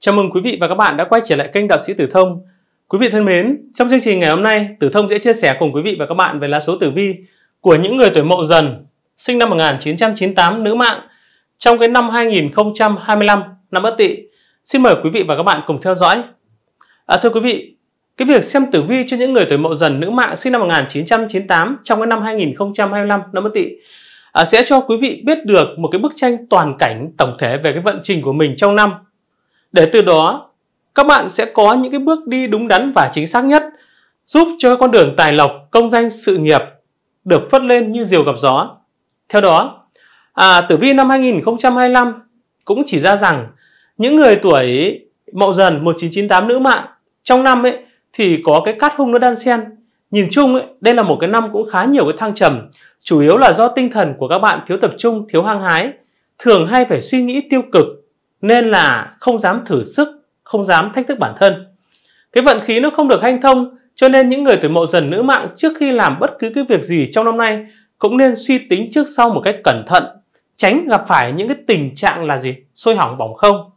Chào mừng quý vị và các bạn đã quay trở lại kênh Đạo sĩ Tử Thông. Quý vị thân mến, trong chương trình ngày hôm nay, Tử Thông sẽ chia sẻ cùng quý vị và các bạn về lá số tử vi của những người tuổi Mậu Dần, sinh năm 1998 nữ mạng trong cái năm 2025 năm bất Tỵ. Xin mời quý vị và các bạn cùng theo dõi. À, thưa quý vị, cái việc xem tử vi cho những người tuổi Mậu Dần nữ mạng sinh năm 1998 trong cái năm 2025 năm bất Tỵ à, sẽ cho quý vị biết được một cái bức tranh toàn cảnh tổng thể về cái vận trình của mình trong năm để từ đó, các bạn sẽ có những cái bước đi đúng đắn và chính xác nhất, giúp cho con đường tài lộc, công danh, sự nghiệp được phất lên như diều gặp gió. Theo đó, à, tử vi năm 2025 cũng chỉ ra rằng những người tuổi Mậu Dần 1998 nữ mạng trong năm ấy thì có cái cát hung nó đan xen. Nhìn chung ấy, đây là một cái năm cũng khá nhiều cái thăng trầm, chủ yếu là do tinh thần của các bạn thiếu tập trung, thiếu hăng hái, thường hay phải suy nghĩ tiêu cực nên là không dám thử sức, không dám thách thức bản thân. Cái vận khí nó không được hanh thông, cho nên những người tuổi mậu dần nữ mạng trước khi làm bất cứ cái việc gì trong năm nay cũng nên suy tính trước sau một cách cẩn thận, tránh gặp phải những cái tình trạng là gì? Sôi hỏng bỏng không.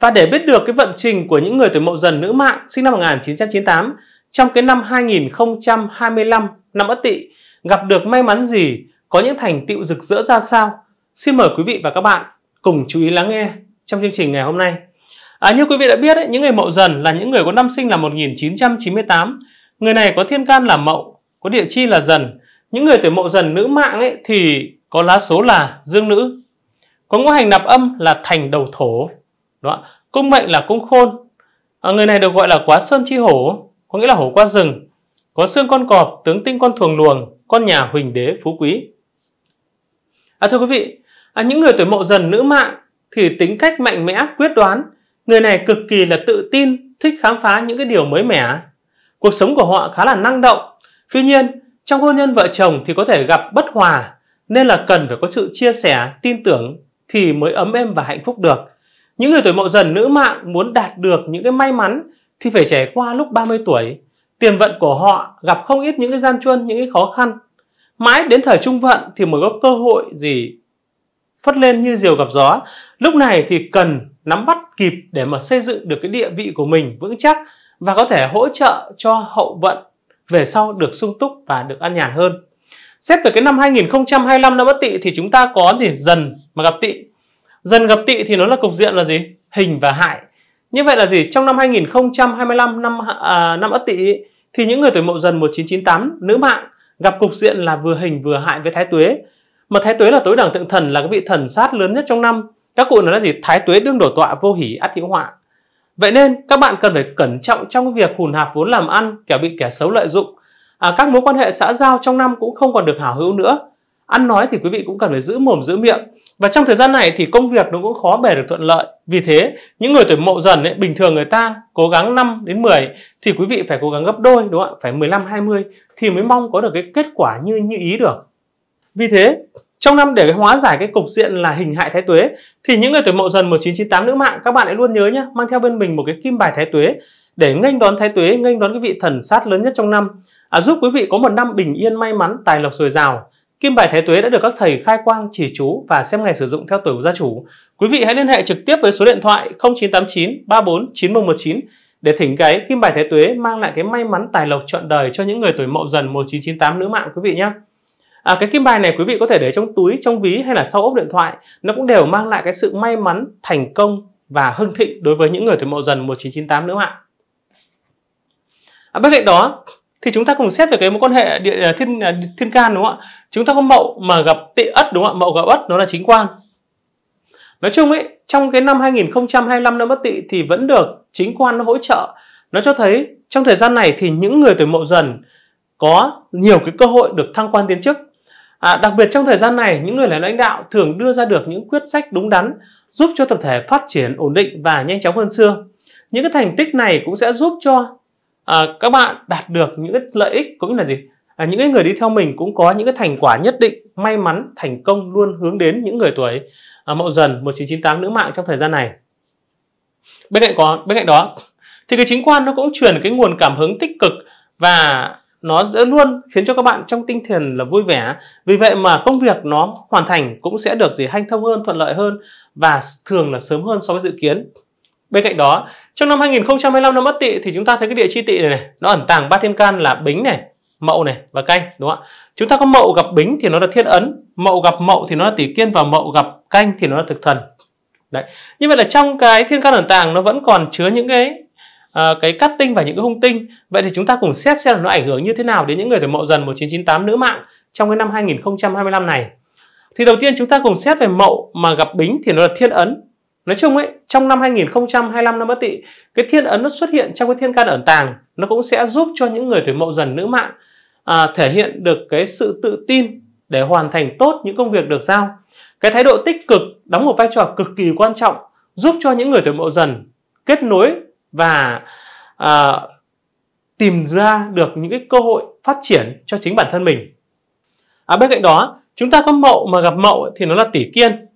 Và để biết được cái vận trình của những người tuổi mậu dần nữ mạng sinh năm 1998 trong cái năm 2025 năm Ất Tỵ gặp được may mắn gì, có những thành tựu rực rỡ ra sao? Xin mời quý vị và các bạn cùng chú ý lắng nghe trong chương trình ngày hôm nay. À, như quý vị đã biết, ấy, những người mậu dần là những người có năm sinh là 1998. Người này có thiên can là mậu, có địa chi là dần. Những người tuổi mậu dần nữ mạng ấy, thì có lá số là dương nữ. Có ngũ hành nạp âm là thành đầu thổ. Đó. Cung mệnh là cung khôn. À, người này được gọi là quá sơn chi hổ, có nghĩa là hổ qua rừng. Có xương con cọp, tướng tinh con thường luồng, con nhà huỳnh đế phú quý. À, thưa quý vị, À, những người tuổi mậu dần nữ mạng thì tính cách mạnh mẽ, quyết đoán. Người này cực kỳ là tự tin, thích khám phá những cái điều mới mẻ. Cuộc sống của họ khá là năng động. Tuy nhiên, trong hôn nhân vợ chồng thì có thể gặp bất hòa, nên là cần phải có sự chia sẻ, tin tưởng thì mới ấm êm và hạnh phúc được. Những người tuổi mậu dần nữ mạng muốn đạt được những cái may mắn thì phải trải qua lúc 30 tuổi. Tiền vận của họ gặp không ít những cái gian truân, những cái khó khăn. Mãi đến thời trung vận thì mới có cơ hội gì phất lên như diều gặp gió lúc này thì cần nắm bắt kịp để mà xây dựng được cái địa vị của mình vững chắc và có thể hỗ trợ cho hậu vận về sau được sung túc và được an nhàn hơn xét từ cái năm 2025 năm bất tỵ thì chúng ta có gì dần mà gặp tỵ dần gặp tỵ thì nó là cục diện là gì hình và hại như vậy là gì trong năm 2025 năm à, năm ất tỵ thì những người tuổi mậu dần 1998 nữ mạng gặp cục diện là vừa hình vừa hại với thái tuế mà thái tuế là tối đẳng thượng thần là cái vị thần sát lớn nhất trong năm các cụ nói là gì thái tuế đương đổ tọa vô hỉ át hữu họa vậy nên các bạn cần phải cẩn trọng trong việc hùn hạp vốn làm ăn kẻo bị kẻ xấu lợi dụng à, các mối quan hệ xã giao trong năm cũng không còn được hào hữu nữa ăn nói thì quý vị cũng cần phải giữ mồm giữ miệng và trong thời gian này thì công việc nó cũng khó bề được thuận lợi vì thế những người tuổi mậu dần ấy, bình thường người ta cố gắng 5 đến 10 thì quý vị phải cố gắng gấp đôi đúng không ạ phải 15 20 thì mới mong có được cái kết quả như như ý được vì thế, trong năm để hóa giải cái cục diện là hình hại thái tuế thì những người tuổi mậu dần 1998 nữ mạng các bạn hãy luôn nhớ nhé, mang theo bên mình một cái kim bài thái tuế để nghênh đón thái tuế, nghênh đón cái vị thần sát lớn nhất trong năm, à, giúp quý vị có một năm bình yên may mắn, tài lộc dồi dào. Kim bài thái tuế đã được các thầy khai quang chỉ chú và xem ngày sử dụng theo tuổi của gia chủ. Quý vị hãy liên hệ trực tiếp với số điện thoại 0989 34 9119 để thỉnh cái kim bài thái tuế mang lại cái may mắn tài lộc trọn đời cho những người tuổi mậu dần 1998 nữ mạng quý vị nhé. À, cái kim bài này quý vị có thể để trong túi, trong ví hay là sau ốp điện thoại Nó cũng đều mang lại cái sự may mắn, thành công và hưng thịnh đối với những người tuổi mậu dần 1998 nữa ạ à, Bên cạnh đó thì chúng ta cùng xét về cái mối quan hệ địa, à, thiên à, thiên can đúng không ạ chúng ta có mậu mà gặp tị ất đúng không ạ mậu gặp ất nó là chính quan nói chung ấy trong cái năm 2025 năm bất tỵ thì vẫn được chính quan nó hỗ trợ nó cho thấy trong thời gian này thì những người tuổi mậu dần có nhiều cái cơ hội được thăng quan tiến chức À, đặc biệt trong thời gian này, những người lãnh đạo thường đưa ra được những quyết sách đúng đắn giúp cho tập thể phát triển ổn định và nhanh chóng hơn xưa. Những cái thành tích này cũng sẽ giúp cho à, các bạn đạt được những cái lợi ích cũng là gì? À, những cái người đi theo mình cũng có những cái thành quả nhất định, may mắn, thành công luôn hướng đến những người tuổi à, Mậu Dần 1998 nữ mạng trong thời gian này. Bên cạnh có bên cạnh đó thì cái chính quan nó cũng truyền cái nguồn cảm hứng tích cực và nó sẽ luôn khiến cho các bạn trong tinh thần là vui vẻ vì vậy mà công việc nó hoàn thành cũng sẽ được gì hanh thông hơn thuận lợi hơn và thường là sớm hơn so với dự kiến bên cạnh đó trong năm 2025 năm bất Tỵ thì chúng ta thấy cái địa chi Tỵ này, này nó ẩn tàng ba thiên can là Bính này Mậu này và Canh đúng không ạ chúng ta có Mậu gặp Bính thì nó là Thiên ấn Mậu gặp Mậu thì nó là Tỷ kiên và Mậu gặp Canh thì nó là Thực thần đấy như vậy là trong cái thiên can ẩn tàng nó vẫn còn chứa những cái Ờ, cái cắt tinh và những cái hung tinh vậy thì chúng ta cùng xét xem là nó ảnh hưởng như thế nào đến những người tuổi mậu dần 1998 nữ mạng trong cái năm 2025 này thì đầu tiên chúng ta cùng xét về mậu mà gặp bính thì nó là thiên ấn nói chung ấy trong năm 2025 năm Bất Tỵ cái thiên ấn nó xuất hiện trong cái thiên can ẩn tàng nó cũng sẽ giúp cho những người tuổi mậu dần nữ mạng à, thể hiện được cái sự tự tin để hoàn thành tốt những công việc được giao cái thái độ tích cực đóng một vai trò cực kỳ quan trọng giúp cho những người tuổi mậu dần kết nối và à, tìm ra được những cái cơ hội phát triển cho chính bản thân mình à, bên cạnh đó chúng ta có mậu mà gặp mậu thì nó là tỷ kiên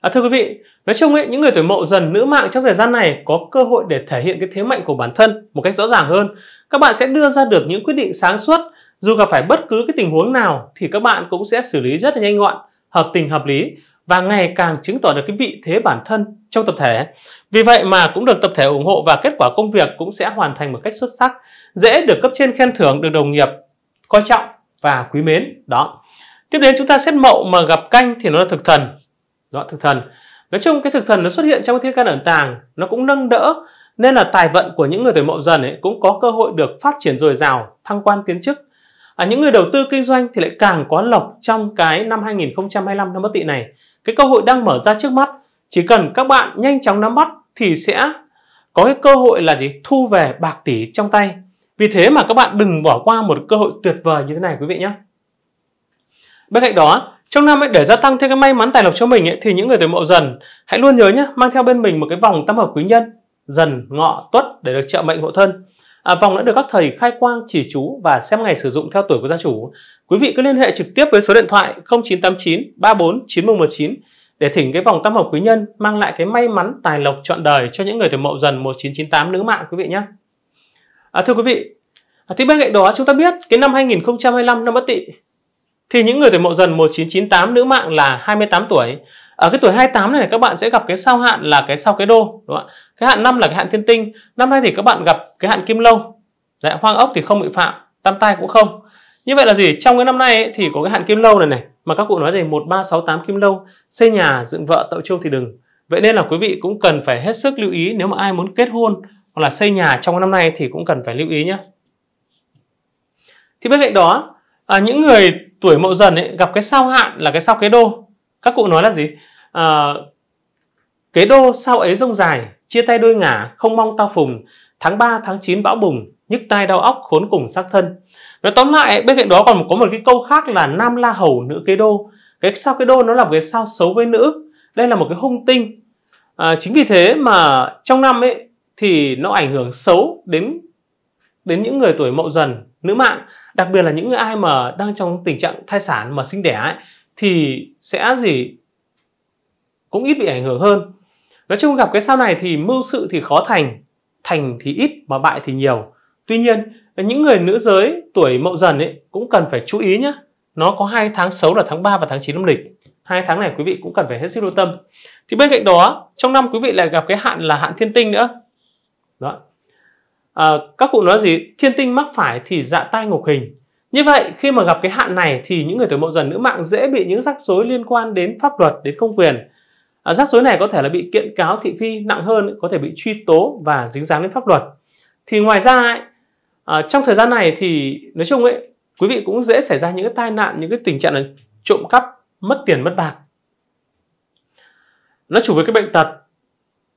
à, thưa quý vị nói chung ấy những người tuổi mậu dần nữ mạng trong thời gian này có cơ hội để thể hiện cái thế mạnh của bản thân một cách rõ ràng hơn các bạn sẽ đưa ra được những quyết định sáng suốt dù gặp phải bất cứ cái tình huống nào thì các bạn cũng sẽ xử lý rất là nhanh gọn hợp tình hợp lý và ngày càng chứng tỏ được cái vị thế bản thân trong tập thể. Vì vậy mà cũng được tập thể ủng hộ và kết quả công việc cũng sẽ hoàn thành một cách xuất sắc, dễ được cấp trên khen thưởng, được đồng nghiệp coi trọng và quý mến. Đó. Tiếp đến chúng ta xét mậu mà gặp canh thì nó là thực thần. Đó, thực thần. Nói chung cái thực thần nó xuất hiện trong thiên can ẩn tàng, nó cũng nâng đỡ nên là tài vận của những người tuổi mậu dần ấy cũng có cơ hội được phát triển dồi dào, thăng quan tiến chức. À, những người đầu tư kinh doanh thì lại càng có lộc trong cái năm 2025 năm bất tỵ này cái cơ hội đang mở ra trước mắt, chỉ cần các bạn nhanh chóng nắm bắt thì sẽ có cái cơ hội là gì? Thu về bạc tỷ trong tay. Vì thế mà các bạn đừng bỏ qua một cơ hội tuyệt vời như thế này quý vị nhé. Bên cạnh đó, trong năm ấy, để gia tăng thêm cái may mắn tài lộc cho mình ấy, thì những người tuổi mậu dần hãy luôn nhớ nhé mang theo bên mình một cái vòng tam hợp quý nhân dần ngọ tuất để được trợ mệnh hộ thân À, vòng đã được các thầy khai quang chỉ chú và xem ngày sử dụng theo tuổi của gia chủ. Quý vị cứ liên hệ trực tiếp với số điện thoại 0989 34 9119 để thỉnh cái vòng tam hợp quý nhân mang lại cái may mắn tài lộc trọn đời cho những người tuổi mậu dần 1998 nữ mạng quý vị nhé. À, thưa quý vị, à, thì bên cạnh đó chúng ta biết cái năm 2025 năm Bất Tỵ thì những người tuổi mậu dần 1998 nữ mạng là 28 tuổi. Ở cái tuổi 28 này các bạn sẽ gặp cái sao hạn là cái sao cái đô đúng không ạ? cái hạn 5 là cái hạn thiên tinh năm nay thì các bạn gặp cái hạn kim lâu Đấy, hoang ốc thì không bị phạm tam tai cũng không như vậy là gì trong cái năm nay ấy, thì có cái hạn kim lâu này này mà các cụ nói gì 1368 kim lâu xây nhà dựng vợ tạo châu thì đừng vậy nên là quý vị cũng cần phải hết sức lưu ý nếu mà ai muốn kết hôn hoặc là xây nhà trong năm nay thì cũng cần phải lưu ý nhé thì bên cạnh đó à, những người tuổi mậu dần ấy, gặp cái sao hạn là cái sao kế đô các cụ nói là gì à, kế đô sao ấy rông dài chia tay đôi ngả, không mong tao phùng, tháng 3, tháng 9 bão bùng, nhức tai đau óc khốn cùng xác thân. Nói tóm lại, bên cạnh đó còn có một cái câu khác là nam la hầu nữ kế đô. Cái sao kế đô nó là một cái sao xấu với nữ. Đây là một cái hung tinh. À, chính vì thế mà trong năm ấy thì nó ảnh hưởng xấu đến đến những người tuổi mậu dần, nữ mạng, đặc biệt là những ai mà đang trong tình trạng thai sản mà sinh đẻ ấy, thì sẽ gì cũng ít bị ảnh hưởng hơn Nói chung gặp cái sao này thì mưu sự thì khó thành, thành thì ít mà bại thì nhiều. Tuy nhiên, những người nữ giới tuổi mậu dần ấy cũng cần phải chú ý nhé. Nó có hai tháng xấu là tháng 3 và tháng 9 âm lịch. Hai tháng này quý vị cũng cần phải hết sức lưu tâm. Thì bên cạnh đó, trong năm quý vị lại gặp cái hạn là hạn thiên tinh nữa. Đó. À, các cụ nói gì? Thiên tinh mắc phải thì dạ tai ngục hình. Như vậy, khi mà gặp cái hạn này thì những người tuổi mậu dần nữ mạng dễ bị những rắc rối liên quan đến pháp luật, đến công quyền À, rắc rối này có thể là bị kiện cáo thị phi nặng hơn, có thể bị truy tố và dính dáng đến pháp luật. Thì ngoài ra ấy, à, trong thời gian này thì nói chung ấy, quý vị cũng dễ xảy ra những cái tai nạn, những cái tình trạng là trộm cắp, mất tiền, mất bạc. Nó chủ với cái bệnh tật,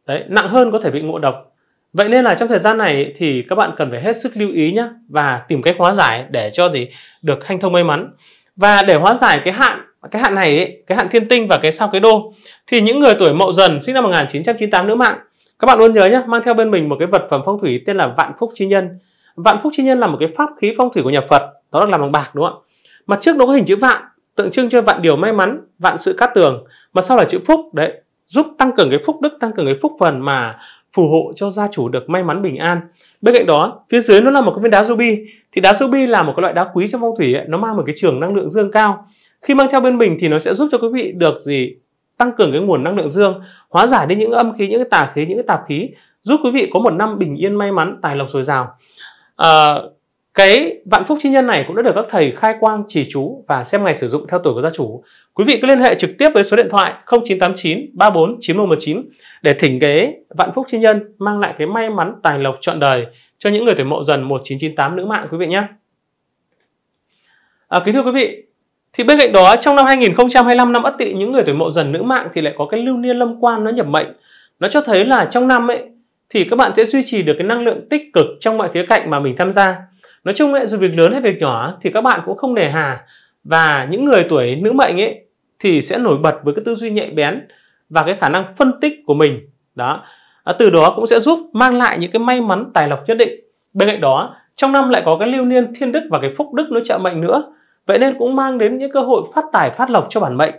đấy nặng hơn có thể bị ngộ độc. Vậy nên là trong thời gian này thì các bạn cần phải hết sức lưu ý nhé và tìm cách hóa giải để cho gì được hanh thông may mắn. Và để hóa giải cái hạn cái hạn này ấy, cái hạn thiên tinh và cái sao cái đô thì những người tuổi mậu dần sinh năm 1998 nữ mạng các bạn luôn nhớ nhé mang theo bên mình một cái vật phẩm phong thủy tên là vạn phúc chi nhân vạn phúc chi nhân là một cái pháp khí phong thủy của nhà Phật đó là làm bằng bạc đúng không ạ mặt trước nó có hình chữ vạn tượng trưng cho vạn điều may mắn vạn sự cát tường mà sau là chữ phúc đấy giúp tăng cường cái phúc đức tăng cường cái phúc phần mà phù hộ cho gia chủ được may mắn bình an bên cạnh đó phía dưới nó là một cái viên đá ruby thì đá ruby là một cái loại đá quý trong phong thủy ấy, nó mang một cái trường năng lượng dương cao khi mang theo bên mình thì nó sẽ giúp cho quý vị được gì tăng cường cái nguồn năng lượng dương hóa giải đi những âm khí những cái tà khí những cái tạp khí giúp quý vị có một năm bình yên may mắn tài lộc dồi dào à, cái vạn phúc chi nhân này cũng đã được các thầy khai quang chỉ chú và xem ngày sử dụng theo tuổi của gia chủ quý vị cứ liên hệ trực tiếp với số điện thoại 0989 34 9119 để thỉnh cái vạn phúc chi nhân mang lại cái may mắn tài lộc trọn đời cho những người tuổi mậu dần 1998 nữ mạng quý vị nhé à, kính thưa quý vị thì bên cạnh đó trong năm 2025 năm Ất Tỵ những người tuổi Mậu Dần nữ mạng thì lại có cái lưu niên lâm quan nó nhập mệnh. Nó cho thấy là trong năm ấy thì các bạn sẽ duy trì được cái năng lượng tích cực trong mọi khía cạnh mà mình tham gia. Nói chung ấy, dù việc lớn hay việc nhỏ thì các bạn cũng không nề hà và những người tuổi nữ mệnh ấy thì sẽ nổi bật với cái tư duy nhạy bén và cái khả năng phân tích của mình. Đó. À, từ đó cũng sẽ giúp mang lại những cái may mắn tài lộc nhất định. Bên cạnh đó, trong năm lại có cái lưu niên thiên đức và cái phúc đức nó trợ mệnh nữa vậy nên cũng mang đến những cơ hội phát tài phát lộc cho bản mệnh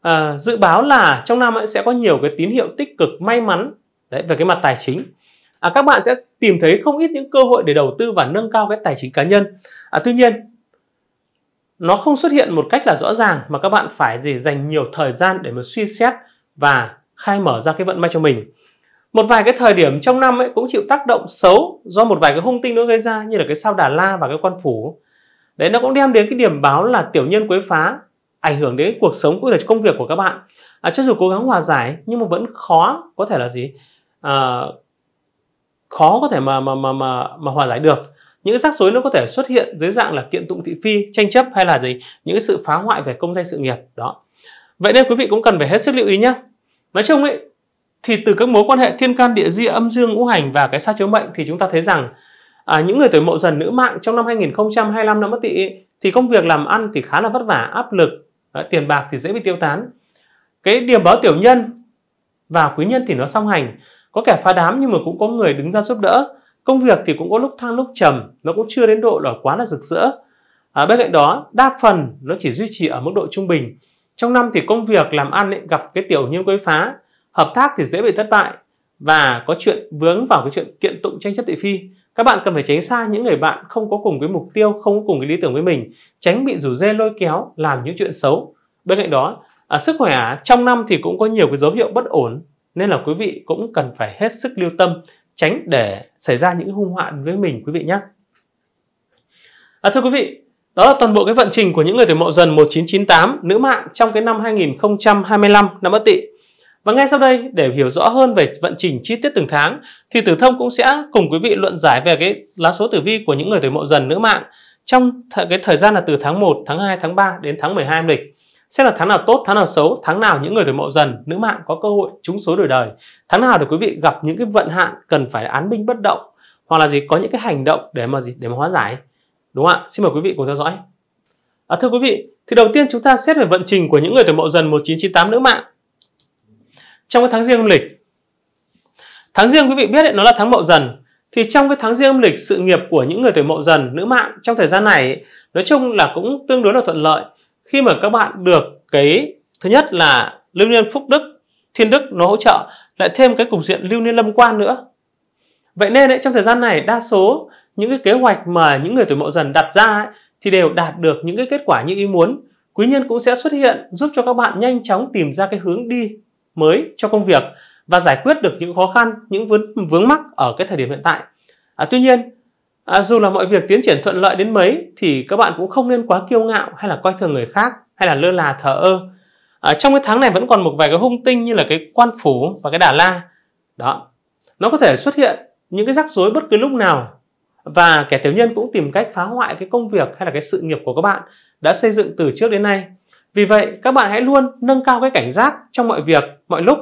à, dự báo là trong năm sẽ có nhiều cái tín hiệu tích cực may mắn đấy về cái mặt tài chính à, các bạn sẽ tìm thấy không ít những cơ hội để đầu tư và nâng cao cái tài chính cá nhân à, tuy nhiên nó không xuất hiện một cách là rõ ràng mà các bạn phải gì dành nhiều thời gian để mà suy xét và khai mở ra cái vận may cho mình một vài cái thời điểm trong năm ấy cũng chịu tác động xấu do một vài cái hung tinh nó gây ra như là cái sao đà la và cái quan phủ đấy nó cũng đem đến cái điểm báo là tiểu nhân quấy phá ảnh hưởng đến cuộc sống cũng như là công việc của các bạn à, cho dù cố gắng hòa giải nhưng mà vẫn khó có thể là gì à, khó có thể mà mà mà mà, mà hòa giải được những rắc rối nó có thể xuất hiện dưới dạng là kiện tụng thị phi tranh chấp hay là gì những sự phá hoại về công danh sự nghiệp đó vậy nên quý vị cũng cần phải hết sức lưu ý nhé nói chung ấy thì từ các mối quan hệ thiên can địa di âm dương ngũ hành và cái sát chiếu mệnh thì chúng ta thấy rằng à, những người tuổi mậu dần nữ mạng trong năm 2025 năm mất tỵ thì công việc làm ăn thì khá là vất vả áp lực à, tiền bạc thì dễ bị tiêu tán cái điểm báo tiểu nhân và quý nhân thì nó song hành có kẻ phá đám nhưng mà cũng có người đứng ra giúp đỡ công việc thì cũng có lúc thăng lúc trầm nó cũng chưa đến độ là quá là rực rỡ à, bên cạnh đó đa phần nó chỉ duy trì ở mức độ trung bình trong năm thì công việc làm ăn ấy, gặp cái tiểu nhân quấy phá hợp tác thì dễ bị thất bại và có chuyện vướng vào cái chuyện kiện tụng tranh chấp thị phi các bạn cần phải tránh xa những người bạn không có cùng cái mục tiêu, không có cùng cái lý tưởng với mình, tránh bị rủ dê lôi kéo làm những chuyện xấu. Bên cạnh đó, à, sức khỏe trong năm thì cũng có nhiều cái dấu hiệu bất ổn nên là quý vị cũng cần phải hết sức lưu tâm, tránh để xảy ra những hung họa với mình quý vị nhé. À, thưa quý vị, đó là toàn bộ cái vận trình của những người tuổi Mậu Dần 1998 nữ mạng trong cái năm 2025 năm Ất Tỵ. Và ngay sau đây để hiểu rõ hơn về vận trình chi tiết từng tháng thì Tử Thông cũng sẽ cùng quý vị luận giải về cái lá số tử vi của những người tuổi Mậu Dần nữ mạng trong th cái thời gian là từ tháng 1, tháng 2, tháng 3 đến tháng 12 âm lịch. Xem là tháng nào tốt, tháng nào xấu, tháng nào những người tuổi Mậu Dần nữ mạng có cơ hội trúng số đổi đời, tháng nào để quý vị gặp những cái vận hạn cần phải án binh bất động hoặc là gì có những cái hành động để mà gì để mà hóa giải. Đúng không ạ? Xin mời quý vị cùng theo dõi. À, thưa quý vị, thì đầu tiên chúng ta xét về vận trình của những người tuổi Mậu Dần 1998 nữ mạng trong cái tháng riêng âm lịch. Tháng riêng quý vị biết ấy, nó là tháng Mậu Dần thì trong cái tháng riêng âm lịch sự nghiệp của những người tuổi Mậu Dần nữ mạng trong thời gian này ấy, nói chung là cũng tương đối là thuận lợi khi mà các bạn được cái thứ nhất là lưu niên phúc đức thiên đức nó hỗ trợ lại thêm cái cục diện lưu niên lâm quan nữa vậy nên ấy, trong thời gian này đa số những cái kế hoạch mà những người tuổi mậu dần đặt ra ấy, thì đều đạt được những cái kết quả như ý muốn quý nhân cũng sẽ xuất hiện giúp cho các bạn nhanh chóng tìm ra cái hướng đi mới cho công việc và giải quyết được những khó khăn, những vướng, vướng mắc ở cái thời điểm hiện tại. À, tuy nhiên, à, dù là mọi việc tiến triển thuận lợi đến mấy thì các bạn cũng không nên quá kiêu ngạo hay là coi thường người khác hay là lơ là thờ ơ. À, trong cái tháng này vẫn còn một vài cái hung tinh như là cái quan phủ và cái đà la. Đó. Nó có thể xuất hiện những cái rắc rối bất cứ lúc nào và kẻ tiểu nhân cũng tìm cách phá hoại cái công việc hay là cái sự nghiệp của các bạn đã xây dựng từ trước đến nay. Vì vậy, các bạn hãy luôn nâng cao cái cảnh giác trong mọi việc, mọi lúc.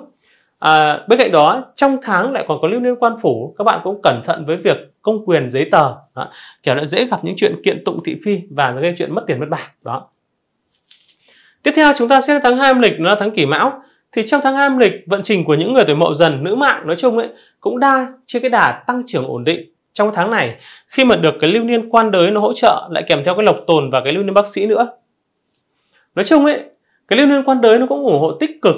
À, bên cạnh đó, trong tháng lại còn có lưu niên quan phủ, các bạn cũng cẩn thận với việc công quyền giấy tờ. Đó. Kiểu là dễ gặp những chuyện kiện tụng thị phi và gây chuyện mất tiền mất bạc. Đó. Tiếp theo chúng ta sẽ tháng 2 âm lịch nó là tháng kỷ mão thì trong tháng 2 âm lịch vận trình của những người tuổi mậu dần nữ mạng nói chung ấy cũng đa trên cái đà tăng trưởng ổn định trong tháng này khi mà được cái lưu niên quan đới nó hỗ trợ lại kèm theo cái lộc tồn và cái lưu niên bác sĩ nữa nói chung ấy cái liên nguyên quan đới nó cũng ủng hộ tích cực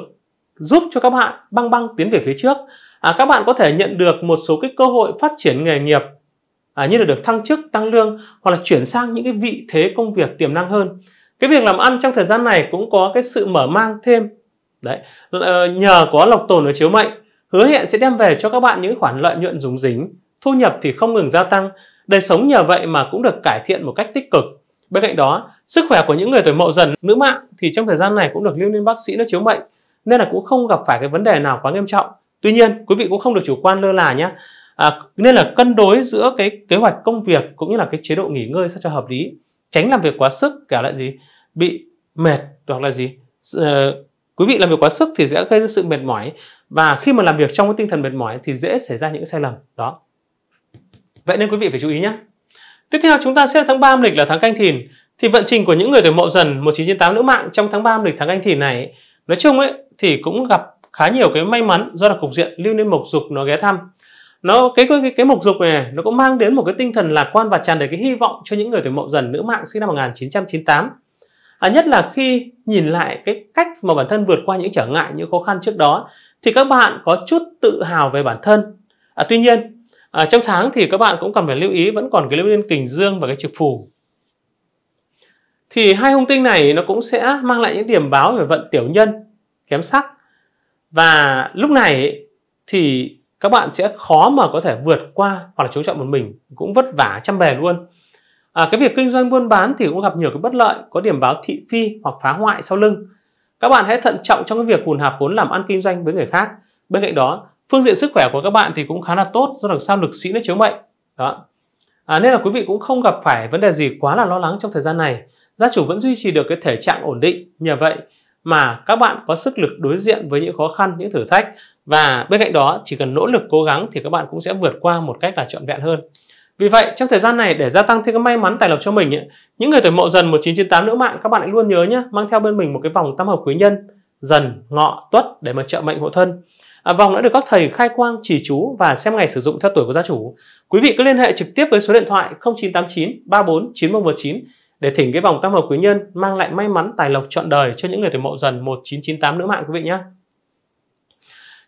giúp cho các bạn băng băng tiến về phía trước à, các bạn có thể nhận được một số cái cơ hội phát triển nghề nghiệp à, như là được thăng chức tăng lương hoặc là chuyển sang những cái vị thế công việc tiềm năng hơn cái việc làm ăn trong thời gian này cũng có cái sự mở mang thêm đấy ờ, nhờ có lộc tồn ở chiếu mệnh hứa hẹn sẽ đem về cho các bạn những khoản lợi nhuận dùng dính thu nhập thì không ngừng gia tăng đời sống nhờ vậy mà cũng được cải thiện một cách tích cực Bên cạnh đó, sức khỏe của những người tuổi mậu dần, nữ mạng thì trong thời gian này cũng được lưu lên bác sĩ nó chiếu mệnh, nên là cũng không gặp phải cái vấn đề nào quá nghiêm trọng. Tuy nhiên, quý vị cũng không được chủ quan lơ là nhé. À, nên là cân đối giữa cái kế hoạch công việc cũng như là cái chế độ nghỉ ngơi sao cho hợp lý, tránh làm việc quá sức cả lại gì bị mệt hoặc là gì à, quý vị làm việc quá sức thì sẽ gây ra sự mệt mỏi và khi mà làm việc trong cái tinh thần mệt mỏi thì dễ xảy ra những sai lầm đó. Vậy nên quý vị phải chú ý nhé. Tiếp theo chúng ta sẽ tháng 3 âm lịch là tháng canh thìn thì vận trình của những người tuổi mậu dần 1998 nữ mạng trong tháng 3 âm lịch tháng canh thìn này nói chung ấy thì cũng gặp khá nhiều cái may mắn do là cục diện lưu niên mộc dục nó ghé thăm nó cái cái cái mộc dục này nó cũng mang đến một cái tinh thần lạc quan và tràn đầy cái hy vọng cho những người tuổi mậu dần nữ mạng sinh năm 1998 à, nhất là khi nhìn lại cái cách mà bản thân vượt qua những trở ngại những khó khăn trước đó thì các bạn có chút tự hào về bản thân à, tuy nhiên À, trong tháng thì các bạn cũng cần phải lưu ý vẫn còn cái lưu liên kình dương và cái trực phù. Thì hai hung tinh này nó cũng sẽ mang lại những điểm báo về vận tiểu nhân, kém sắc. Và lúc này thì các bạn sẽ khó mà có thể vượt qua hoặc là chú trọng một mình, cũng vất vả chăm bề luôn. À, cái việc kinh doanh buôn bán thì cũng gặp nhiều cái bất lợi, có điểm báo thị phi hoặc phá hoại sau lưng. Các bạn hãy thận trọng trong cái việc hùn hạp vốn làm ăn kinh doanh với người khác. Bên cạnh đó, phương diện sức khỏe của các bạn thì cũng khá là tốt do đằng sau lực sĩ nó chiếu mệnh đó à, nên là quý vị cũng không gặp phải vấn đề gì quá là lo lắng trong thời gian này gia chủ vẫn duy trì được cái thể trạng ổn định nhờ vậy mà các bạn có sức lực đối diện với những khó khăn những thử thách và bên cạnh đó chỉ cần nỗ lực cố gắng thì các bạn cũng sẽ vượt qua một cách là trọn vẹn hơn vì vậy trong thời gian này để gia tăng thêm cái may mắn tài lộc cho mình ấy, những người tuổi mậu dần 1998 nữ mạng các bạn hãy luôn nhớ nhé mang theo bên mình một cái vòng tam hợp quý nhân dần ngọ tuất để mà trợ mệnh hộ thân À, vòng đã được các thầy khai quang chỉ chú và xem ngày sử dụng theo tuổi của gia chủ. Quý vị cứ liên hệ trực tiếp với số điện thoại 0989 34 9119 để thỉnh cái vòng tam hợp quý nhân mang lại may mắn tài lộc trọn đời cho những người tuổi mậu dần 1998 nữa mạng quý vị nhé.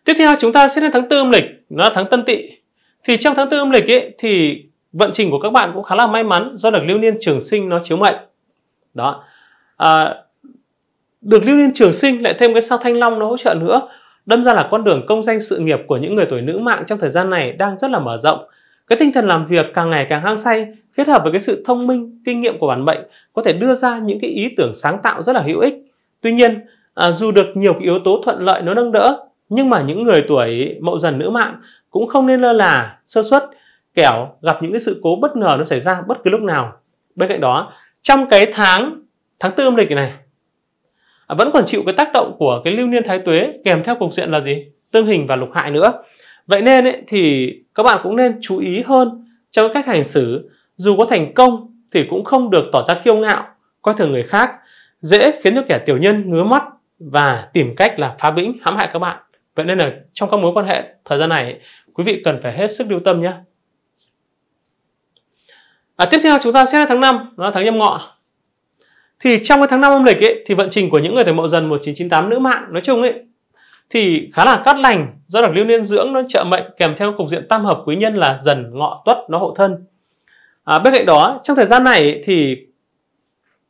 Tiếp theo chúng ta sẽ đến tháng tư âm lịch, nó là tháng Tân Tỵ. Thì trong tháng tư âm lịch ấy, thì vận trình của các bạn cũng khá là may mắn do được lưu niên trường sinh nó chiếu mệnh. Đó. À, được lưu niên trường sinh lại thêm cái sao thanh long nó hỗ trợ nữa Đâm ra là con đường công danh sự nghiệp của những người tuổi nữ mạng trong thời gian này đang rất là mở rộng. Cái tinh thần làm việc càng ngày càng hăng say, kết hợp với cái sự thông minh, kinh nghiệm của bản mệnh có thể đưa ra những cái ý tưởng sáng tạo rất là hữu ích. Tuy nhiên, à, dù được nhiều cái yếu tố thuận lợi nó nâng đỡ, nhưng mà những người tuổi mậu dần nữ mạng cũng không nên lơ là, sơ suất, kẻo gặp những cái sự cố bất ngờ nó xảy ra bất cứ lúc nào. Bên cạnh đó, trong cái tháng tháng tư âm lịch này À, vẫn còn chịu cái tác động của cái lưu niên thái tuế kèm theo cục diện là gì tương hình và lục hại nữa vậy nên ấy, thì các bạn cũng nên chú ý hơn trong cách hành xử dù có thành công thì cũng không được tỏ ra kiêu ngạo coi thường người khác dễ khiến cho kẻ tiểu nhân ngứa mắt và tìm cách là phá bĩnh hãm hại các bạn vậy nên là trong các mối quan hệ thời gian này quý vị cần phải hết sức lưu tâm nhé à, tiếp theo chúng ta sẽ là tháng 5 đó là tháng nhâm ngọ thì trong cái tháng năm âm lịch ấy, thì vận trình của những người tuổi mậu dần 1998 nữ mạng nói chung ấy thì khá là cát lành do được lưu niên dưỡng nó trợ mệnh kèm theo cục diện tam hợp quý nhân là dần ngọ tuất nó hộ thân à, bên cạnh đó trong thời gian này thì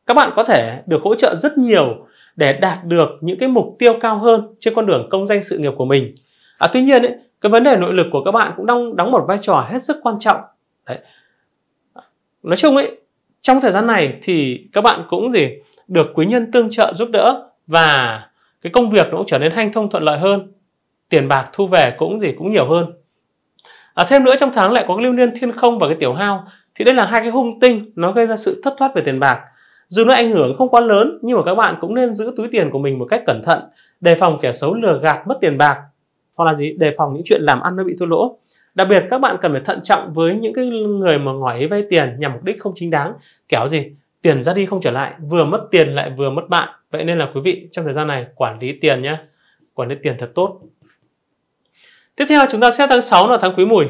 các bạn có thể được hỗ trợ rất nhiều để đạt được những cái mục tiêu cao hơn trên con đường công danh sự nghiệp của mình à, tuy nhiên ấy, cái vấn đề nội lực của các bạn cũng đang đóng một vai trò hết sức quan trọng Đấy. nói chung ấy trong thời gian này thì các bạn cũng gì được quý nhân tương trợ giúp đỡ và cái công việc nó cũng trở nên hanh thông thuận lợi hơn tiền bạc thu về cũng gì cũng nhiều hơn à, thêm nữa trong tháng lại có cái lưu niên thiên không và cái tiểu hao thì đây là hai cái hung tinh nó gây ra sự thất thoát về tiền bạc dù nó ảnh hưởng không quá lớn nhưng mà các bạn cũng nên giữ túi tiền của mình một cách cẩn thận đề phòng kẻ xấu lừa gạt mất tiền bạc hoặc là gì đề phòng những chuyện làm ăn nó bị thua lỗ Đặc biệt các bạn cần phải thận trọng với những cái người mà ngỏ ý vay tiền nhằm mục đích không chính đáng, kéo gì tiền ra đi không trở lại, vừa mất tiền lại vừa mất bạn. Vậy nên là quý vị trong thời gian này quản lý tiền nhé, quản lý tiền thật tốt. Tiếp theo chúng ta xét tháng 6 là tháng quý mùi.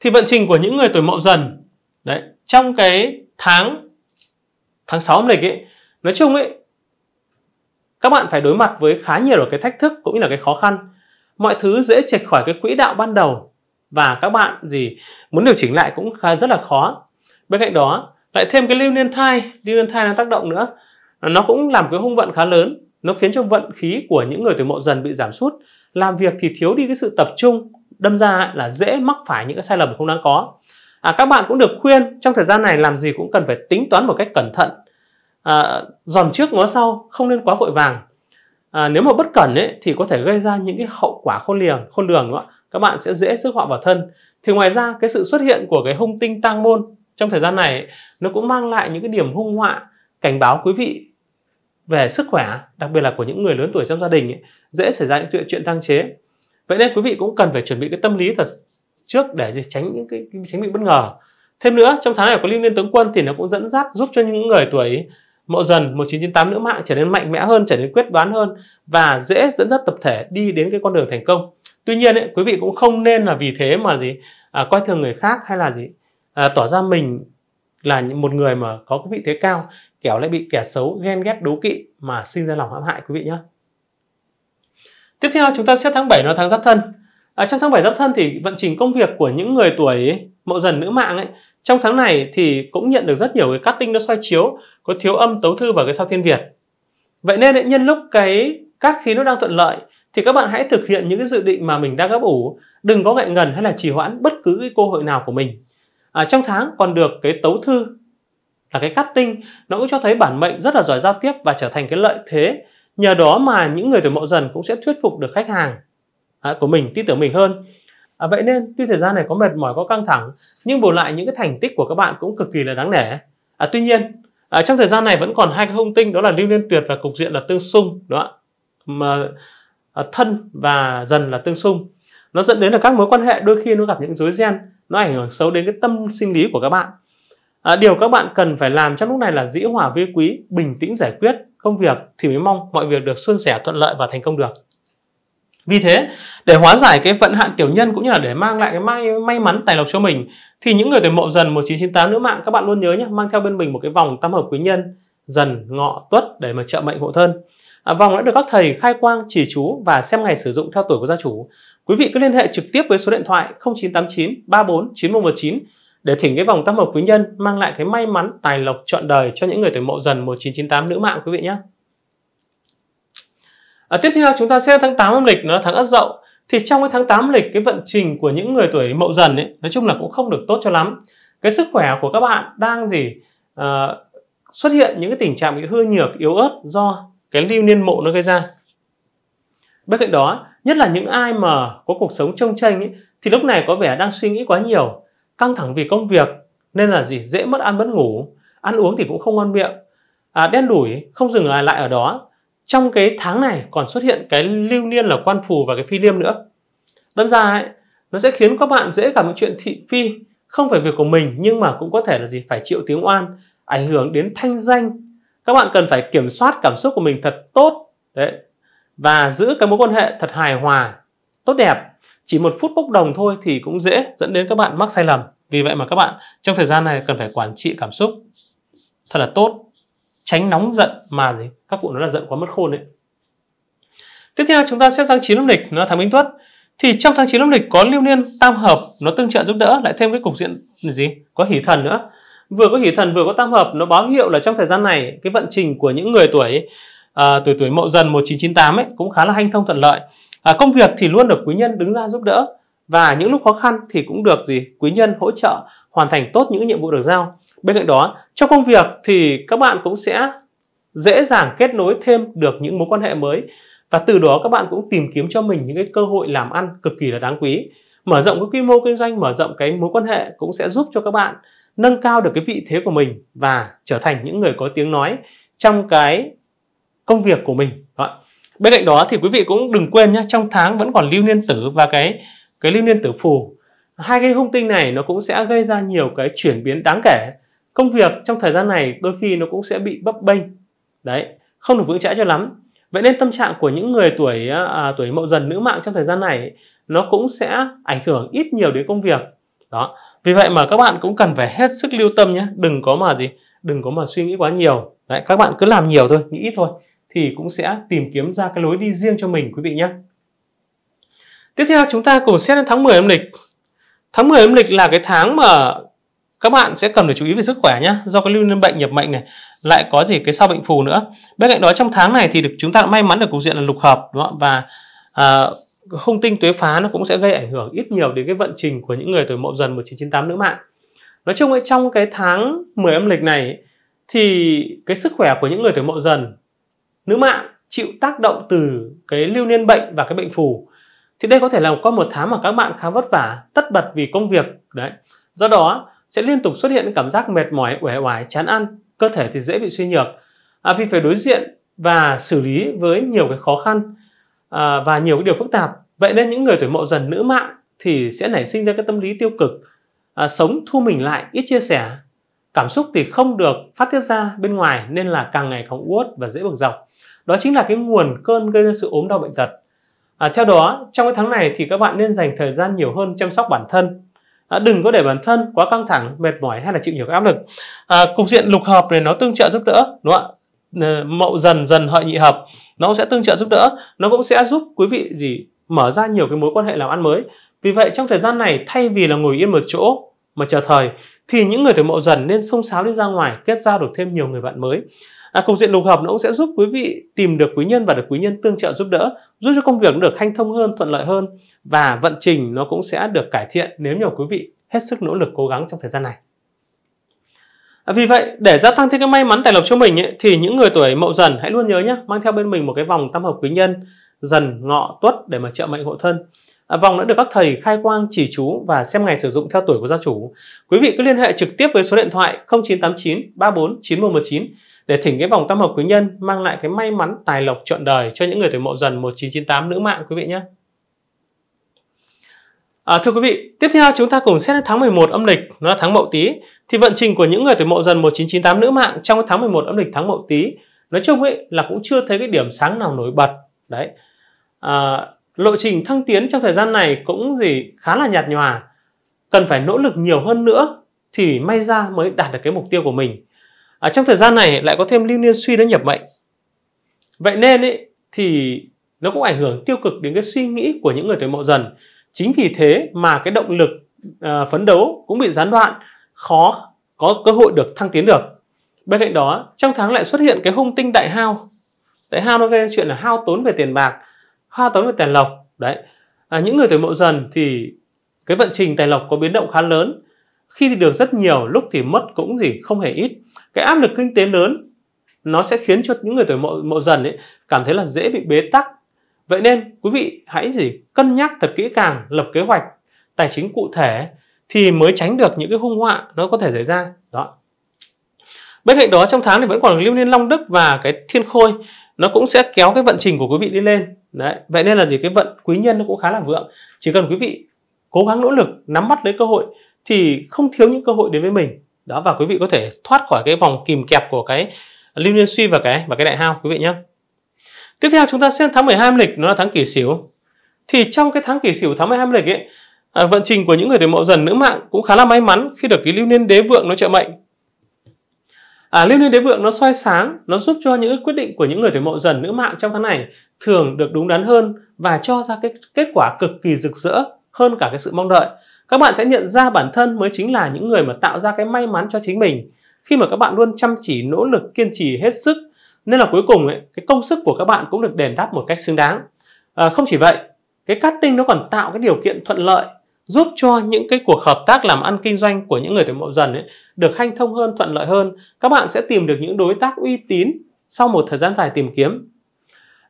Thì vận trình của những người tuổi mậu dần đấy trong cái tháng tháng 6 âm lịch ấy, nói chung ấy các bạn phải đối mặt với khá nhiều cái thách thức cũng như là cái khó khăn. Mọi thứ dễ chệch khỏi cái quỹ đạo ban đầu và các bạn gì muốn điều chỉnh lại cũng khá rất là khó bên cạnh đó lại thêm cái lưu niên thai lưu niên thai nó tác động nữa nó cũng làm cái hung vận khá lớn nó khiến cho vận khí của những người tuổi mậu dần bị giảm sút làm việc thì thiếu đi cái sự tập trung đâm ra là dễ mắc phải những cái sai lầm không đáng có à, các bạn cũng được khuyên trong thời gian này làm gì cũng cần phải tính toán một cách cẩn thận à, giòn trước ngó sau không nên quá vội vàng à, nếu mà bất cẩn ấy, thì có thể gây ra những cái hậu quả khôn lường khôn lường đó các bạn sẽ dễ rước họa vào thân thì ngoài ra cái sự xuất hiện của cái hung tinh tang môn trong thời gian này nó cũng mang lại những cái điểm hung họa cảnh báo quý vị về sức khỏe đặc biệt là của những người lớn tuổi trong gia đình ấy, dễ xảy ra những chuyện chuyện tăng chế vậy nên quý vị cũng cần phải chuẩn bị cái tâm lý thật trước để tránh những cái tránh bị bất ngờ thêm nữa trong tháng này có liên liên tướng quân thì nó cũng dẫn dắt giúp cho những người tuổi mậu dần 1998 nữ mạng trở nên mạnh mẽ hơn trở nên quyết đoán hơn và dễ dẫn dắt tập thể đi đến cái con đường thành công tuy nhiên ấy, quý vị cũng không nên là vì thế mà gì à, coi thường người khác hay là gì à, tỏ ra mình là một người mà có cái vị thế cao kẻo lại bị kẻ xấu ghen ghét đố kỵ mà sinh ra lòng hãm hại quý vị nhé tiếp theo chúng ta xét tháng 7 nó tháng giáp thân à, trong tháng 7 giáp thân thì vận trình công việc của những người tuổi mậu dần nữ mạng ấy trong tháng này thì cũng nhận được rất nhiều cái tinh nó xoay chiếu có thiếu âm tấu thư và cái sao thiên việt vậy nên ấy, nhân lúc cái các khí nó đang thuận lợi thì các bạn hãy thực hiện những cái dự định mà mình đang gấp ủ đừng có ngại ngần hay là trì hoãn bất cứ cái cơ hội nào của mình à, trong tháng còn được cái tấu thư là cái cắt tinh nó cũng cho thấy bản mệnh rất là giỏi giao tiếp và trở thành cái lợi thế nhờ đó mà những người tuổi mậu dần cũng sẽ thuyết phục được khách hàng à, của mình tin tưởng mình hơn à, vậy nên tuy thời gian này có mệt mỏi có căng thẳng nhưng bù lại những cái thành tích của các bạn cũng cực kỳ là đáng nể à, tuy nhiên à, trong thời gian này vẫn còn hai cái hung tinh đó là lưu liên tuyệt và cục diện là tương xung đó mà Ờ, thân và dần là tương xung nó dẫn đến là các mối quan hệ đôi khi nó gặp những rối ren nó ảnh hưởng xấu đến cái tâm sinh lý của các bạn à, điều các bạn cần phải làm trong lúc này là dĩ hòa vi quý bình tĩnh giải quyết công việc thì mới mong mọi việc được suôn sẻ thuận lợi và thành công được vì thế để hóa giải cái vận hạn tiểu nhân cũng như là để mang lại cái may may mắn tài lộc cho mình thì những người tuổi mậu dần 1998 nữ mạng các bạn luôn nhớ nhé mang theo bên mình một cái vòng tam hợp quý nhân dần ngọ tuất để mà trợ mệnh hộ thân À, vòng đã được các thầy khai quang chỉ chú và xem ngày sử dụng theo tuổi của gia chủ. Quý vị cứ liên hệ trực tiếp với số điện thoại 0989 34 9119 để thỉnh cái vòng tam hợp quý nhân mang lại cái may mắn tài lộc trọn đời cho những người tuổi mậu dần 1998 nữ mạng quý vị nhé. À, tiếp theo chúng ta xem tháng 8 âm lịch nó là tháng Ất Dậu thì trong cái tháng 8 lịch cái vận trình của những người tuổi mậu dần ấy nói chung là cũng không được tốt cho lắm cái sức khỏe của các bạn đang gì à, xuất hiện những cái tình trạng bị hư nhược yếu ớt do cái lưu niên mộ nó gây ra bên cạnh đó nhất là những ai mà có cuộc sống trông tranh ấy, thì lúc này có vẻ đang suy nghĩ quá nhiều căng thẳng vì công việc nên là gì dễ mất ăn mất ngủ ăn uống thì cũng không ngon miệng à, đen đủi không dừng lại ở đó trong cái tháng này còn xuất hiện cái lưu niên là quan phù và cái phi liêm nữa đâm ra ấy, nó sẽ khiến các bạn dễ gặp một chuyện thị phi không phải việc của mình nhưng mà cũng có thể là gì phải chịu tiếng oan ảnh hưởng đến thanh danh các bạn cần phải kiểm soát cảm xúc của mình thật tốt đấy và giữ cái mối quan hệ thật hài hòa tốt đẹp chỉ một phút bốc đồng thôi thì cũng dễ dẫn đến các bạn mắc sai lầm vì vậy mà các bạn trong thời gian này cần phải quản trị cảm xúc thật là tốt tránh nóng giận mà gì các cụ nói là giận quá mất khôn đấy tiếp theo chúng ta xếp tháng 9 âm lịch nó tháng bính tuất thì trong tháng 9 âm lịch có lưu niên tam hợp nó tương trợ giúp đỡ lại thêm cái cục diện gì có hỷ thần nữa vừa có hỷ thần vừa có tam hợp nó báo hiệu là trong thời gian này cái vận trình của những người tuổi à, tuổi tuổi mậu dần 1998 ấy cũng khá là hanh thông thuận lợi à, công việc thì luôn được quý nhân đứng ra giúp đỡ và những lúc khó khăn thì cũng được gì quý nhân hỗ trợ hoàn thành tốt những nhiệm vụ được giao bên cạnh đó trong công việc thì các bạn cũng sẽ dễ dàng kết nối thêm được những mối quan hệ mới và từ đó các bạn cũng tìm kiếm cho mình những cái cơ hội làm ăn cực kỳ là đáng quý mở rộng cái quy mô kinh doanh mở rộng cái mối quan hệ cũng sẽ giúp cho các bạn nâng cao được cái vị thế của mình và trở thành những người có tiếng nói trong cái công việc của mình đó. bên cạnh đó thì quý vị cũng đừng quên nhé trong tháng vẫn còn lưu niên tử và cái cái lưu niên tử phù hai cái hung tinh này nó cũng sẽ gây ra nhiều cái chuyển biến đáng kể công việc trong thời gian này đôi khi nó cũng sẽ bị bấp bênh đấy không được vững chãi cho lắm vậy nên tâm trạng của những người tuổi à, à tuổi mậu dần nữ mạng trong thời gian này nó cũng sẽ ảnh hưởng ít nhiều đến công việc đó vì vậy mà các bạn cũng cần phải hết sức lưu tâm nhé đừng có mà gì đừng có mà suy nghĩ quá nhiều Đấy, các bạn cứ làm nhiều thôi nghĩ ít thôi thì cũng sẽ tìm kiếm ra cái lối đi riêng cho mình quý vị nhé tiếp theo chúng ta cùng xét đến tháng 10 âm lịch tháng 10 âm lịch là cái tháng mà các bạn sẽ cần phải chú ý về sức khỏe nhé do cái lưu niên bệnh nhập mệnh này lại có gì cái sao bệnh phù nữa bên cạnh đó trong tháng này thì được chúng ta đã may mắn được cục diện là lục hợp đúng không và à, hung tinh tuế phá nó cũng sẽ gây ảnh hưởng ít nhiều đến cái vận trình của những người tuổi mậu dần 1998 nữ mạng nói chung ấy, trong cái tháng 10 âm lịch này thì cái sức khỏe của những người tuổi mậu dần nữ mạng chịu tác động từ cái lưu niên bệnh và cái bệnh phù thì đây có thể là qua một tháng mà các bạn khá vất vả tất bật vì công việc đấy do đó sẽ liên tục xuất hiện cảm giác mệt mỏi uể oải chán ăn cơ thể thì dễ bị suy nhược à, vì phải đối diện và xử lý với nhiều cái khó khăn Ờ, và nhiều cái điều phức tạp vậy nên những người tuổi mậu dần nữ mạng thì sẽ nảy sinh ra cái tâm lý tiêu cực à, sống thu mình lại ít chia sẻ cảm xúc thì không được phát tiết ra bên ngoài nên là càng ngày càng uất và dễ bực dọc đó chính là cái nguồn cơn gây ra sự ốm đau bệnh tật à, theo đó trong cái tháng này thì các bạn nên dành thời gian nhiều hơn chăm sóc bản thân à, đừng có để bản thân quá căng thẳng mệt mỏi hay là chịu nhiều áp lực à, cục diện lục hợp này nó tương trợ giúp đỡ đúng không ạ mậu dần dần hợi nhị hợp nó cũng sẽ tương trợ giúp đỡ nó cũng sẽ giúp quý vị gì mở ra nhiều cái mối quan hệ làm ăn mới vì vậy trong thời gian này thay vì là ngồi yên một chỗ mà chờ thời thì những người tuổi mậu dần nên xông xáo đi ra ngoài kết giao được thêm nhiều người bạn mới à, cục diện lục hợp nó cũng sẽ giúp quý vị tìm được quý nhân và được quý nhân tương trợ giúp đỡ giúp cho công việc được hanh thông hơn thuận lợi hơn và vận trình nó cũng sẽ được cải thiện nếu nhiều quý vị hết sức nỗ lực cố gắng trong thời gian này À, vì vậy, để gia tăng thêm cái may mắn tài lộc cho mình ấy, thì những người tuổi mậu dần hãy luôn nhớ nhé, mang theo bên mình một cái vòng tam hợp quý nhân dần ngọ tuất để mà trợ mệnh hộ thân. À, vòng đã được các thầy khai quang chỉ chú và xem ngày sử dụng theo tuổi của gia chủ. Quý vị cứ liên hệ trực tiếp với số điện thoại 0989 34 9119 để thỉnh cái vòng tam hợp quý nhân mang lại cái may mắn tài lộc trọn đời cho những người tuổi mậu dần 1998 nữ mạng quý vị nhé. À, thưa quý vị, tiếp theo chúng ta cùng xét đến tháng 11 âm lịch, nó là tháng Mậu Tý. Thì vận trình của những người tuổi Mậu Dần 1998 nữ mạng trong tháng 11 âm lịch tháng Mậu Tý, nói chung ấy là cũng chưa thấy cái điểm sáng nào nổi bật. Đấy. À, lộ trình thăng tiến trong thời gian này cũng gì khá là nhạt nhòa, cần phải nỗ lực nhiều hơn nữa thì may ra mới đạt được cái mục tiêu của mình. À, trong thời gian này lại có thêm lưu niên suy đến nhập mệnh. Vậy nên ấy, thì nó cũng ảnh hưởng tiêu cực đến cái suy nghĩ của những người tuổi Mậu Dần chính vì thế mà cái động lực uh, phấn đấu cũng bị gián đoạn khó có cơ hội được thăng tiến được bên cạnh đó trong tháng lại xuất hiện cái hung tinh đại hao đại hao nó gây chuyện là hao tốn về tiền bạc hao tốn về tiền lộc đấy à, những người tuổi mậu dần thì cái vận trình tài lộc có biến động khá lớn khi thì được rất nhiều lúc thì mất cũng gì không hề ít cái áp lực kinh tế lớn nó sẽ khiến cho những người tuổi mậu, mậu dần ấy cảm thấy là dễ bị bế tắc Vậy nên quý vị hãy gì cân nhắc thật kỹ càng, lập kế hoạch tài chính cụ thể thì mới tránh được những cái hung họa nó có thể xảy ra. Đó. Bên cạnh đó trong tháng thì vẫn còn lưu niên Long Đức và cái Thiên Khôi nó cũng sẽ kéo cái vận trình của quý vị đi lên. Đấy, vậy nên là gì cái vận quý nhân nó cũng khá là vượng. Chỉ cần quý vị cố gắng nỗ lực nắm bắt lấy cơ hội thì không thiếu những cơ hội đến với mình. Đó và quý vị có thể thoát khỏi cái vòng kìm kẹp của cái lưu niên suy và cái và cái đại hao quý vị nhé Tiếp theo chúng ta xem tháng 12 âm lịch nó là tháng kỷ sửu. Thì trong cái tháng kỷ sửu tháng 12 âm lịch ấy, à, vận trình của những người tuổi mậu dần nữ mạng cũng khá là may mắn khi được cái lưu niên đế vượng nó trợ mệnh. À, lưu niên đế vượng nó soi sáng, nó giúp cho những quyết định của những người tuổi mậu dần nữ mạng trong tháng này thường được đúng đắn hơn và cho ra cái kết quả cực kỳ rực rỡ hơn cả cái sự mong đợi. Các bạn sẽ nhận ra bản thân mới chính là những người mà tạo ra cái may mắn cho chính mình khi mà các bạn luôn chăm chỉ nỗ lực kiên trì hết sức nên là cuối cùng ấy, cái công sức của các bạn cũng được đền đáp một cách xứng đáng à, không chỉ vậy cái casting nó còn tạo cái điều kiện thuận lợi giúp cho những cái cuộc hợp tác làm ăn kinh doanh của những người tuyển mộ dần ấy, được hanh thông hơn thuận lợi hơn các bạn sẽ tìm được những đối tác uy tín sau một thời gian dài tìm kiếm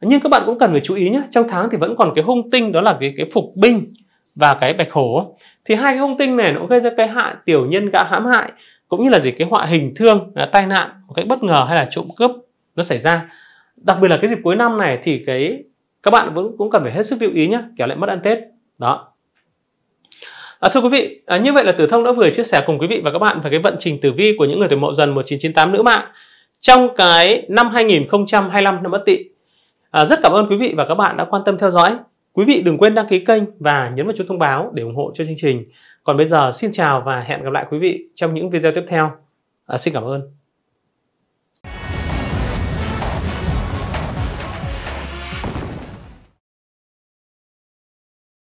nhưng các bạn cũng cần phải chú ý nhé trong tháng thì vẫn còn cái hung tinh đó là cái cái phục binh và cái bạch hổ thì hai cái hung tinh này nó gây ra cái hại tiểu nhân gã hãm hại cũng như là gì cái họa hình thương à, tai nạn một cách bất ngờ hay là trộm cướp nó xảy ra đặc biệt là cái dịp cuối năm này thì cái các bạn vẫn cũng cần phải hết sức lưu ý nhé kẻo lại mất ăn tết đó À, thưa quý vị, à, như vậy là Tử Thông đã vừa chia sẻ cùng quý vị và các bạn về cái vận trình tử vi của những người tuổi Mậu Dần 1998 nữ mạng trong cái năm 2025 năm bất Tỵ. À, rất cảm ơn quý vị và các bạn đã quan tâm theo dõi. Quý vị đừng quên đăng ký kênh và nhấn vào chuông thông báo để ủng hộ cho chương trình. Còn bây giờ xin chào và hẹn gặp lại quý vị trong những video tiếp theo. À, xin cảm ơn.